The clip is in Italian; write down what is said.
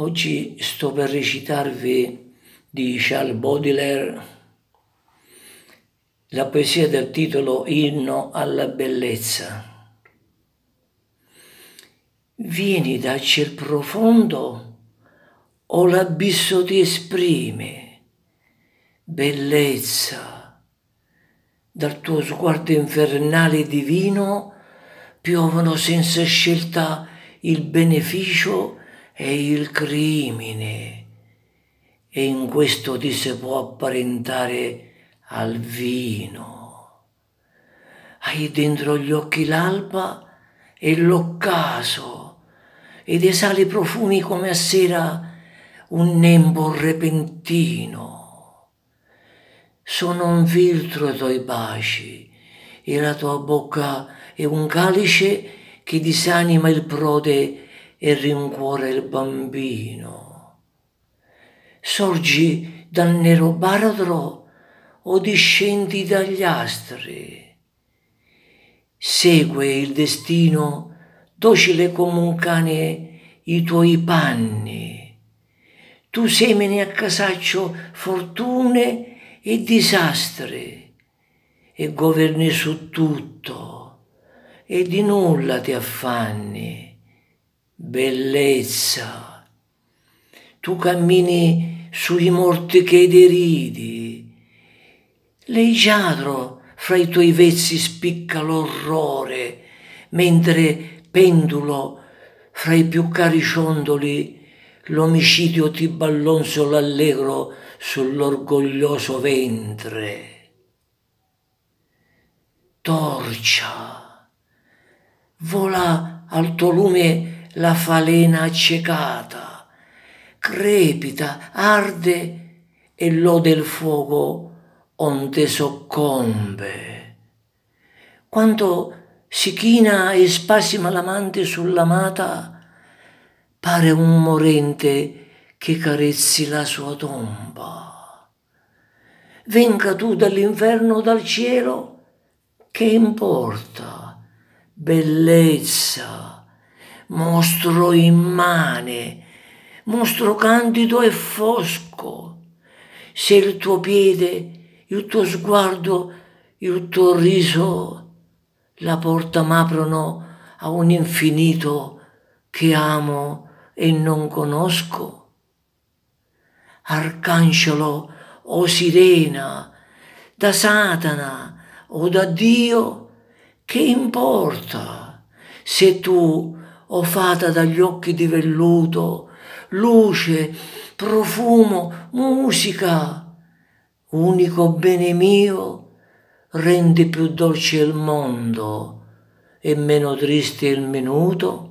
Oggi sto per recitarvi di Charles Baudelaire la poesia dal titolo Inno alla bellezza. Vieni dal ciel profondo o l'abisso ti esprime, bellezza, dal tuo sguardo infernale divino piovono senza scelta il beneficio e il crimine e in questo ti si può apparentare al vino. Hai dentro gli occhi l'alba e l'occaso ed esali profumi come a sera un nembo repentino. Sono un filtro i tuoi baci e la tua bocca è un calice che disanima il prode e rincuora il bambino. Sorgi dal nero baratro o discendi dagli astri. Segue il destino, docile come un cane, i tuoi panni. Tu semini a casaccio fortune e disastri e governi su tutto e di nulla ti affanni bellezza. Tu cammini sui che deridi. leggiadro fra i tuoi vezzi spicca l'orrore, mentre pendulo fra i più cari ciondoli l'omicidio ti ballonzo l'allegro sull'orgoglioso ventre. Torcia, vola al tuo lume la falena accecata, crepita, arde e lode il fuoco onde soccombe. Quando si china e spasima l'amante sull'amata, pare un morente che carezzi la sua tomba. Venga tu dall'inferno o dal cielo, che importa, bellezza, mostro immane, mostro candido e fosco. Se il tuo piede, il tuo sguardo, il tuo riso la porta m'aprono a un infinito che amo e non conosco. Arcangelo o sirena, da Satana o da Dio, che importa se tu o fata dagli occhi di velluto, luce, profumo, musica. Unico bene mio, rendi più dolce il mondo e meno triste il minuto